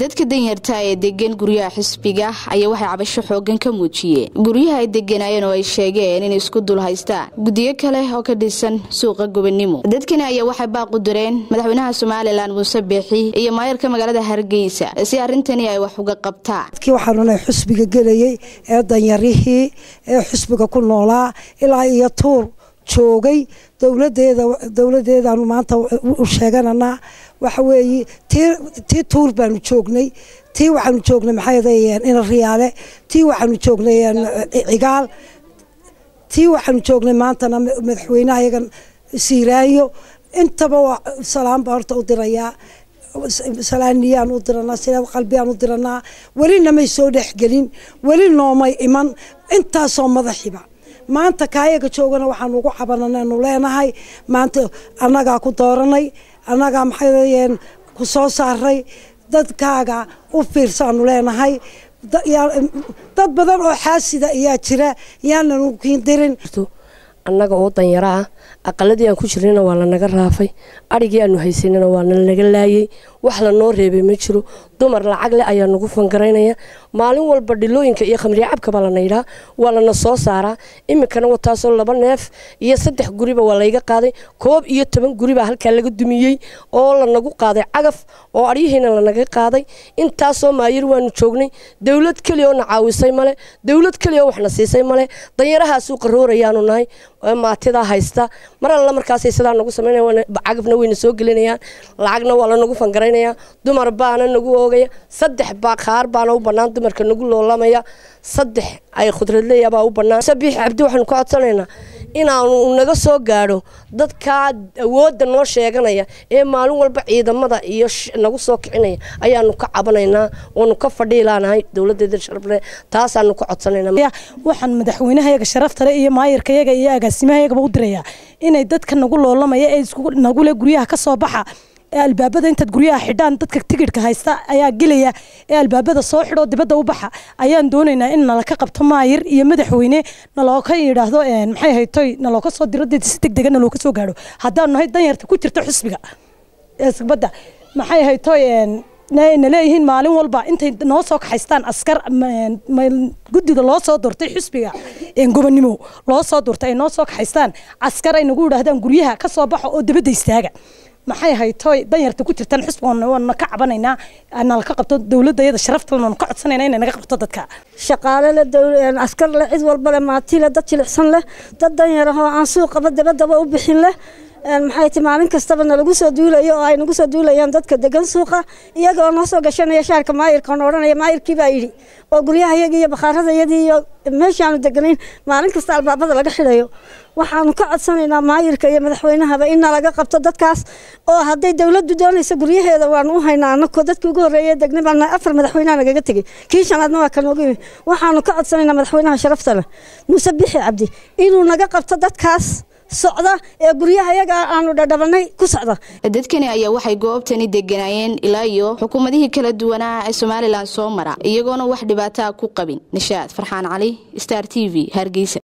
dadka danyarta ee degan guryaha xisbiga ayaa waxay cabasho xooggan ka muujiyeen guryaha ay deganaayeen oo ay sheegeen inay isku dul haystaan guddiyo kale oo ka dhisan suuqa gobonimo dadkani ayaa waxay baaqu direen madaxweynaha somalilan muuse biixi iyo maayarka magaalada hargeysa si arrintani ay wax uga qabtaan dadkii waxaanuna xusbiga gelayey ee danyarihii ee xusbiga ku noolaa ilaa iyo tuur joogay dowladeeda dowladeedaanu maanta u sheegananaa waxa weeye tii tuur baanu joognay tii waxaanu joognay maxaayadayeen ina riyaale tii waxaanu joognay e, cigaal tii waxaanu joognay maantana madaxweynaha ayagan siiraayo intaba salaamba horta u dirayaa salaaniyaan u diranaa sila qalbiyaan u diranaa weli namay soo gelin weli noomay iman intaasoo madaxiba maanta kaayaga joogana waxaanu ugu cabananaynu leenahay maanta annagaa ku dooranay annagaa maxaydayeen ku soo saaray dadkaaga u fiirsaanu leenahay dad badan oo xaasida ayaa jira yaanan ugu kiindirin annaga oo danyaro ah aqaladii aan ku jirnayna waa lanaga raafay arigii aanu haysanana waa lanaga laayay wax lanoo reebay ma jiro dumar lacag leh ayaa nagu fangaraynaya maalin walba dhilooyinka iyo khamriyacabkaba lanaydhaa waa lana soo saaraa iminkana wataasoo laba neef iyo saddex guriba waa layga qaaday koob iyo toban guribaa halkaa laga dumiyey oo lanagu qaaday cagaf oo aryihiina lanaga qaaday intaasoo maayir waanu joognay dowlad keliya oo na caawisay male dowlad keliya oo waxna siisay male danyarahaasuu qaroorayaanu nahay maatidaa haysta mar alla markaasay sidaa nagu samaynaya cagafna wayna soo gelinayaan lacagna waa lanagu fangaray shaqaynaya dumar baana nagu oogaya saddex baa kaar baana u bannaan dumarka nagu loolamaya saddex ay khudradleya baa u bannaan sabiix cabdi waxaanu ku codsanaynaa inaanu naga soo gaadho dadkaa awoodda noo sheeganaya ee maalin walba ciidamada iyo nagu soo kicinaya ayaanu ka cabanaynaa waanu ka fadhiilaanahay dowladdeeda sharble taasaanu ka codsanaynaa waxaan madaxweynahayaga sharaftale iyo maayirkayaga iyo agaasimahayaga u dirayaa inay dadka nagu loolamaya ee isnagu le guryaha ka soo baxa ee albaabada intaad guryaha xidhaan dadka tigidhka haysta ayaa gelaya ee albaabada soo xidhoo dibadda u baxa ayaan doonaynaa in nala ka qabto maayir iyo madaxweyne nalooka yidhaahdo maxay haytoy nalooka soo diro si deg ah, nalooka soo gaadho haddaanu nahay danyarta ku jirta xusbiga badda maxay haytoy naleeyihiin maalin walba intay noo soo kaxaystaan askar guddida loo soo doortay xusbiga gobonimo loo soo doortay ay noo soo kaxaystaan askar ay nagu yidhaahdaan guryaha ka soo baxa oo dabadda istaaga maxay hayto danyarta ku jirtaan xusboona waana ka cabanaynaa anala ka qabto dowladda iyada sharaftalna ka codsanayna inay naga qabto dadka shaqaale shaqaalele askar leh cid walba leh maati dad jilicsan leh dad danyar ahoo aan suuqaba dabadaba u bixin leh maxay ti maalin kastaba nalagu soo duulayo oo ay nagu soo duulayaan dadka degan suuqa iyaga oo noo soo gashanaya shaarka maayirka oon odhanaya maayirkii baa yidhi oo guryaha iyo bakhaarada iyo meesha deganayn maalin kasta albaabada laga xidhayo waxaanu ka codsanaynaa maayirka iyo madaxweynahaba in nalaga qabto dadkaas oo hadday dowladdu doonayso guryaheeda waanu u haynaa anakoo dadkii ugu horreeye degnay baa afar madaxweynaha nagaga tegey kii shanaadna waa kanooga yimi waxaanu ka codsanaynaa madaxweynaha sharafta leh muuse bixi cabdi inuu naga qabto dadkaas socda ee guryaha iyaga aanu dhadhabanay ku socda dadkani ayaa waxay goobtani deganaayeen ilaa iyo xukuumadihii kala duwanaa ee somalilan soo mara iyagoona wax dhibaataa ku qabin nishaad farxaan cali star t v hargeysa